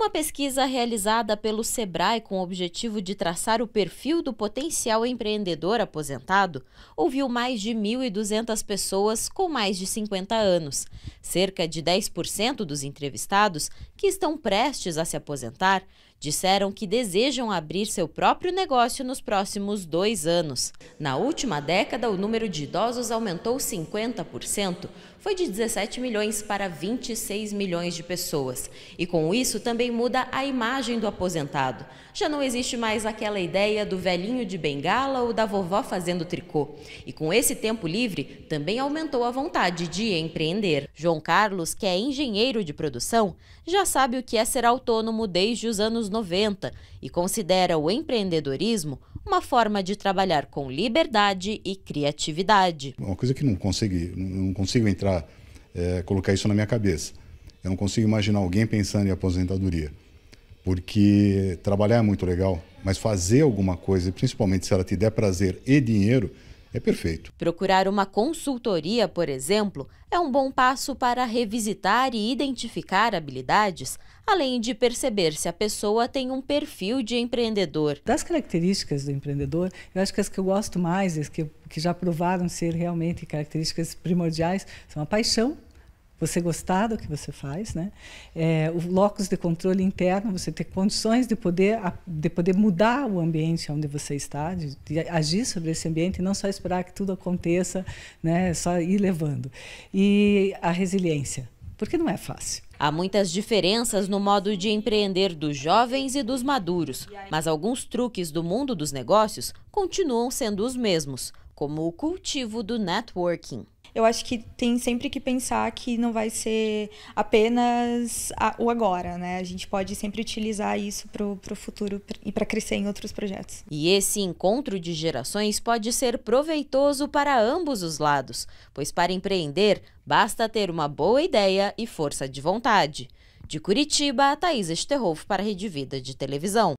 Uma pesquisa realizada pelo Sebrae com o objetivo de traçar o perfil do potencial empreendedor aposentado ouviu mais de 1.200 pessoas com mais de 50 anos. Cerca de 10% dos entrevistados que estão prestes a se aposentar disseram que desejam abrir seu próprio negócio nos próximos dois anos. Na última década, o número de idosos aumentou 50%, foi de 17 milhões para 26 milhões de pessoas. E com isso também muda a imagem do aposentado. Já não existe mais aquela ideia do velhinho de bengala ou da vovó fazendo tricô. E com esse tempo livre, também aumentou a vontade de empreender. João Carlos, que é engenheiro de produção, já sabe o que é ser autônomo desde os anos anos 90 e considera o empreendedorismo uma forma de trabalhar com liberdade e criatividade. Uma coisa que não consigo, não consigo entrar, é, colocar isso na minha cabeça. Eu não consigo imaginar alguém pensando em aposentadoria. Porque trabalhar é muito legal, mas fazer alguma coisa, principalmente se ela te der prazer e dinheiro, é perfeito. Procurar uma consultoria, por exemplo, é um bom passo para revisitar e identificar habilidades, além de perceber se a pessoa tem um perfil de empreendedor. Das características do empreendedor, eu acho que as que eu gosto mais, as que, que já provaram ser realmente características primordiais, são a paixão você gostar do que você faz, né? É, o locus de controle interno, você ter condições de poder de poder mudar o ambiente onde você está, de, de agir sobre esse ambiente, e não só esperar que tudo aconteça, né? Só ir levando. E a resiliência, porque não é fácil. Há muitas diferenças no modo de empreender dos jovens e dos maduros, mas alguns truques do mundo dos negócios continuam sendo os mesmos como o cultivo do networking. Eu acho que tem sempre que pensar que não vai ser apenas a, o agora, né? A gente pode sempre utilizar isso para o futuro e para crescer em outros projetos. E esse encontro de gerações pode ser proveitoso para ambos os lados, pois para empreender basta ter uma boa ideia e força de vontade. De Curitiba, Thaís Esterhoff para a Rede Vida de Televisão.